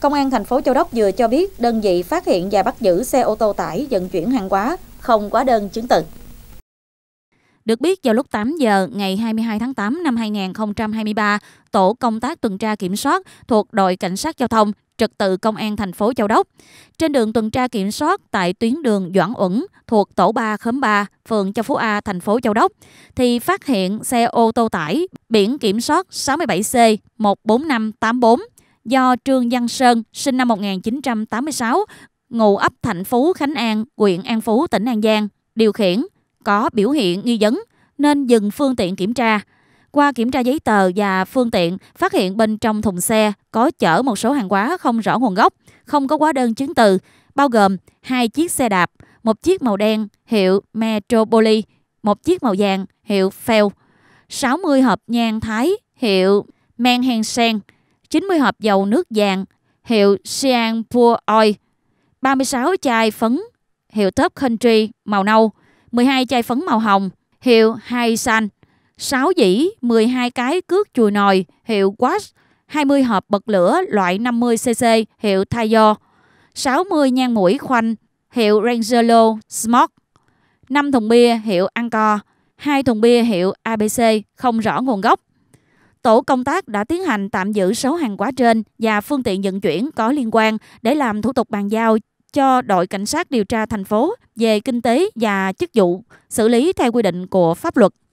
Công an thành phố Châu Đốc vừa cho biết đơn vị phát hiện và bắt giữ xe ô tô tải vận chuyển hàng hóa không quá đơn chứng từ. Được biết vào lúc 8 giờ ngày 22 tháng 8 năm 2023, tổ công tác tuần tra kiểm soát thuộc đội cảnh sát giao thông trật tự công an thành phố Châu Đốc. Trên đường tuần tra kiểm soát tại tuyến đường Doãn Uẩn thuộc tổ 3 khóm 3, phường Châu Phú A, thành phố Châu Đốc thì phát hiện xe ô tô tải biển kiểm soát 67C14584 do Trương Văn Sơn, sinh năm 1986, ngụ ấp Thạnh Phú, Khánh An, huyện An Phú, tỉnh An Giang, điều khiển, có biểu hiện nghi vấn nên dừng phương tiện kiểm tra. Qua kiểm tra giấy tờ và phương tiện, phát hiện bên trong thùng xe có chở một số hàng hóa không rõ nguồn gốc, không có hóa đơn chứng từ, bao gồm hai chiếc xe đạp, một chiếc màu đen hiệu Metropoli, một chiếc màu vàng hiệu Fell, 60 hộp nhang Thái hiệu Manhensen, 90 hộp dầu nước vàng hiệu Sian Pure Oil, 36 chai phấn hiệu Top Country màu nâu, 12 chai phấn màu hồng hiệu Hai San, 6 dĩ 12 cái cước chùi nồi hiệu Wash, 20 hộp bật lửa loại 50cc hiệu Thayo, 60 nhang mũi khoanh hiệu Rangelo Smoke, 5 thùng bia hiệu Angkor, 2 thùng bia hiệu ABC không rõ nguồn gốc, Tổ công tác đã tiến hành tạm giữ số hàng hóa trên và phương tiện vận chuyển có liên quan để làm thủ tục bàn giao cho đội cảnh sát điều tra thành phố về kinh tế và chức vụ xử lý theo quy định của pháp luật.